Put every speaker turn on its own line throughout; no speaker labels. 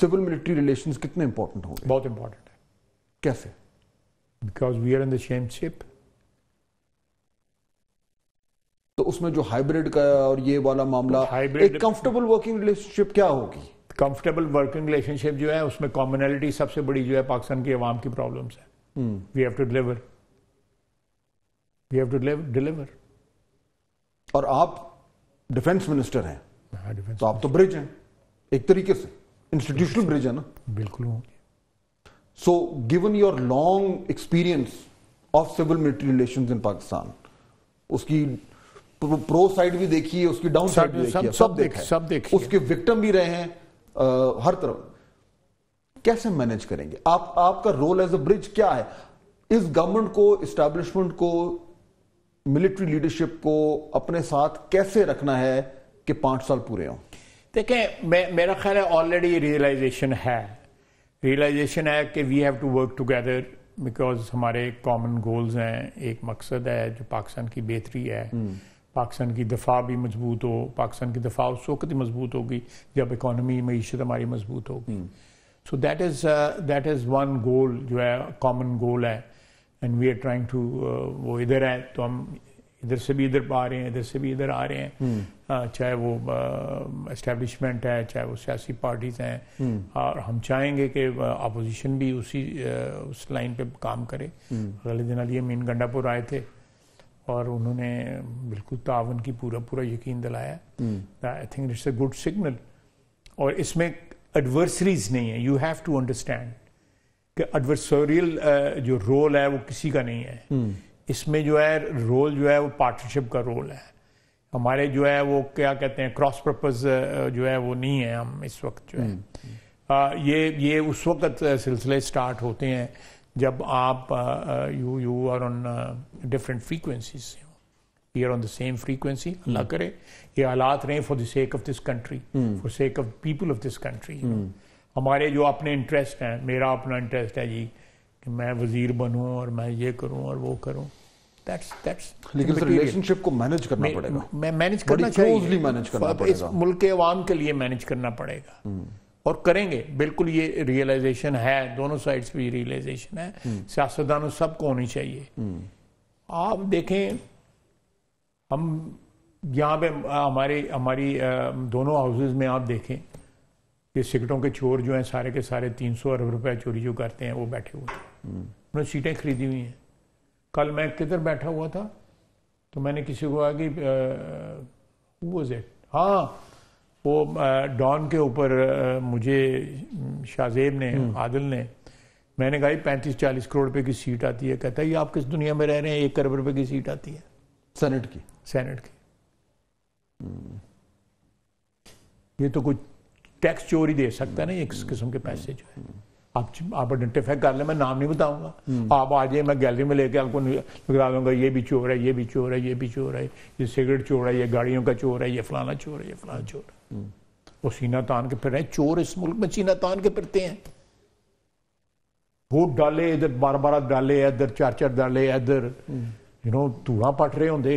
Civil military relation कितने important होंगे बहुत इंपॉर्टेंट है कैसे because we are in the same ship तो उसमें जो हाइब्रिड का और ये वाला मामला हाइब्रिड तो एक कंफर्टेबल वर्किंग रिलेशनशिप क्या होगी कंफर्टेबल वर्किंग रिलेशनशिप जो है उसमें कॉमनैलिटी सबसे बड़ी जो है पाकिस्तान की आवाम की प्रॉब्लम है we have to deliver we have to deliver और आप डिफेंस मिनिस्टर हैं हाँ, तो आप तो ब्रिज हैं एक तरीके से इंस्टीट्यूशनल ब्रिज है ना
बिल्कुल होंगे
so given your long experience of civil military relation in Pakistan उसकी प्रो साइड भी देखी है उसकी डाउन साइड भी देखी है सब देखा सब देख उसके विक्टम भी रहे हैं आ, हर तरफ कैसे मैनेज करेंगे आप आपका रोल एज अ ब्रिज क्या है इस गवर्नमेंट को इस्टेब्लिशमेंट को मिलिट्री लीडरशिप को अपने साथ कैसे रखना है कि पांच साल पूरे हों देखें मे, मेरा
ख्याल है ऑलरेडी रियलाइजेशन है रियलाइजेशन है कि we have to work together because हमारे कॉमन गोल्स हैं एक मकसद है जो पाकिस्तान की बेहतरी है हम्म। पाकिस्तान की दफा भी मजबूत हो पाकिस्तान की दफा उस वक्त ही मजबूत होगी जब इकॉनमी मीशत हमारी मजबूत होगी so that is that is one goal जो है कॉमन गोल है and we are trying to वो इधर है तो हम इधर से भी इधर आ रहे हैं इधर से भी इधर आ रहे हैं हम्म। चाहे वो इस्टेब्लिशमेंट है चाहे वो सियासी पार्टीज हैं हम्म। और हम चाहेंगे कि अपोजिशन भी उसी उस लाइन पे काम करे अगले दिन अली अमीन गंडापुर आए थे और उन्होंने बिल्कुल तावन की पूरा पूरा यकीन दिलाया I think it's a good signal और इसमें एडवर्सरीज नहीं है यू हैव टू अंडरस्टैंड कि एडवर्सोरियल जो रोल है वो किसी का नहीं है हम्म। इसमें जो है रोल जो है वो पार्टनरशिप का रोल है हमारे जो है वो क्या कहते हैं क्रॉस पर्पज जो है वो नहीं है हम इस वक्त जो है आ, हम्म, ये ये उस वक्त सिलसिले स्टार्ट होते हैं जब आप you you are on different frequency से we are are on the same mm. Allah kare ये हालात rahe for the sake of this country for sake of people of this country हमारे जो अपने इंटरेस्ट हैं मेरा अपना इंटरेस्ट है जी कि मैं वज़ीर बनूं और मैं ये करूं और वो करूं दैट्स लेकिन रिलेशनशिप को
मैनेज करना पड़ेगा मैं मैनेज करना चाहिए मैनेज करना पड़ेगा इस
मुल्क के के लिए मैनेज करना पड़ेगा और करेंगे बिल्कुल ये रियलाइजेशन है दोनों साइड्स भी रियलाइजेशन है हम्म। सियासतदानों सबको होनी चाहिए हम्म। आप देखें हम यहाँ पे हमारे हमारी दोनों हाउसेज में आप देखें कि सिगरेटों के चोर जो हैं सारे के सारे तीन सौ अरब रुपए चोरी जो करते हैं वो बैठे हुए हैं हम्म। उन्होंने सीटें खरीदी हुई हैं कल मैं किधर बैठा हुआ था तो मैंने किसी को कहा कि वॉज इट हाँ वो डॉन के ऊपर मुझे शाहजेब ने हम्म। आदिल ने मैंने कहा पैंतीस चालीस करोड़ रुपए की सीट आती है कहता है ये आप किस दुनिया में रह रहे हैं एक करोड़ रुपए की सीट आती है सेनेट की सेनेट की हम्म। ये तो कुछ टैक्स चोरी दे सकता ना एक किस्म के पैसे जो है हम्म। आप आप आइडेंटिफाई कर ले मैं नाम नहीं बताऊंगा आप आ जाइए मैं गैलरी में लेके आपको निकला लूंगा ये भी चोर है ये भी चोर है ये भी चोर है ये सिगरेट चोर है ये गाड़ियों का चोर है ये फलाना चोर है ये फलाना चोर है हम्म। वो सीना तान के फिर रहे चोर इस मुल्क में सीना तान के फिरते हैं वोट डाले इधर बार बार डाले इधर चार चार डाले इधर यू नो धुआं पट रहे होंगे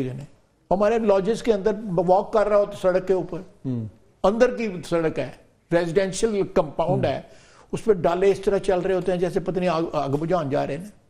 हमारे लॉजेस के अंदर वॉक कर रहा हो तो सड़क के ऊपर हम्म। अंदर की सड़क है रेजिडेंशियल कंपाउंड हम्म। है उस पर डाले इस तरह चल रहे होते हैं जैसे पत्नी आग, आग बुझान जा रहे हैं